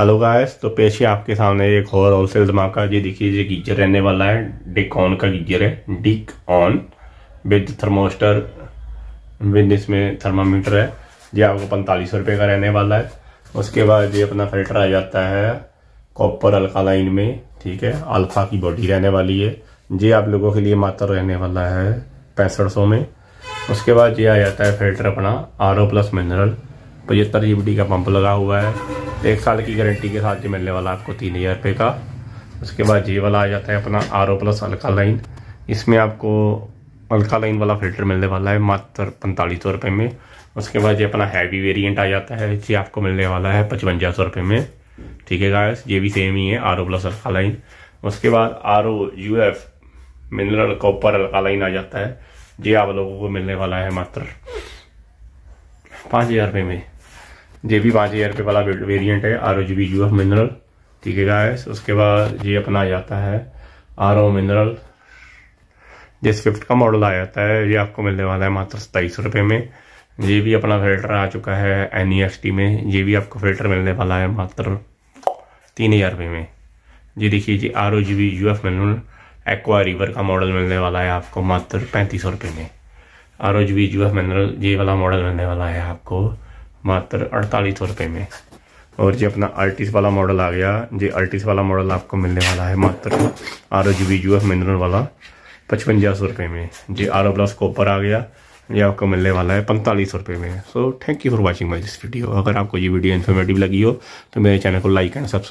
hello guys तो पेश है आपके सामने एक और होलसेल धमाका ये देखिए ये गीजर रहने वाला है डिक ऑन का गीजर है डिक ऑन विद थर्मोस्टर विद इसमें थर्मामीटर है ये आपको पैंतालीस रुपए का रहने वाला है उसके बाद ये अपना फिल्टर आ जाता है कॉपर अल्का लाइन में ठीक है अल्फा की बॉडी रहने वाली है ये आप लोगों के लिए मात्र रहने वाला है पैंसठ में उसके बाद ये आ जाता है फिल्टर अपना आर प्लस मिनरल पचहत्तर जी का पंप लगा हुआ है एक साल की गारंटी के साथ जी मिलने वाला आपको तीन हज़ार रुपये का उसके बाद ये वाला आ जाता है अपना R O plus alkaline इसमें आपको अल्का लाइन वाला फिल्टर मिलने वाला है मात्र पैंतालीस सौ रुपये में उसके बाद ये अपना हैवी वेरियंट आ जाता है ये आपको मिलने वाला है पचवंजा सौ रुपये में ठीक है गायस ये भी सेम ही है R O plus alkaline उसके बाद R O U F mineral copper alkaline आ जाता है जी आप लोगों को मिलने वाला है मात्र पाँच हज़ार रुपये में ये भी पाँच हज़ार रुपये वाला वेरिएंट है R O G B U F mineral ठीक है गाइस उसके बाद ये अपना आ जाता है आर ओ मिनरल ये स्विफ्ट का मॉडल आ जाता है ये आपको मिलने वाला है मात्र सताईस रुपये में ये भी अपना फिल्टर आ चुका है एन ई एस टी में ये भी आपको फिल्टर मिलने वाला है मात्र तीन हज़ार रुपये में ये देखिए जी R O G B U F mineral aqua river का मॉडल मिलने वाला है आपको मात्र पैंतीस सौ रुपये में आर ओ जी जो है ये वाला मॉडल मिलने वाला है आपको मात्र अड़तालीस रुपये में और जो अपना आर्टिस वाला मॉडल आ गया जो आर्टिस वाला मॉडल आपको मिलने वाला है मात्र आर ओ जी जो है मिनरल वाला पचवंजा सौ रुपये में ये आर ओ प्लस कॉपर आ गया ये आपको मिलने वाला है पैंतालीस रुपये में so thank you for watching my this video अगर आपको ये वीडियो इन्फॉर्मेटिव लगी हो तो मेरे चैनल को लाइक एंड सब्सक्राइब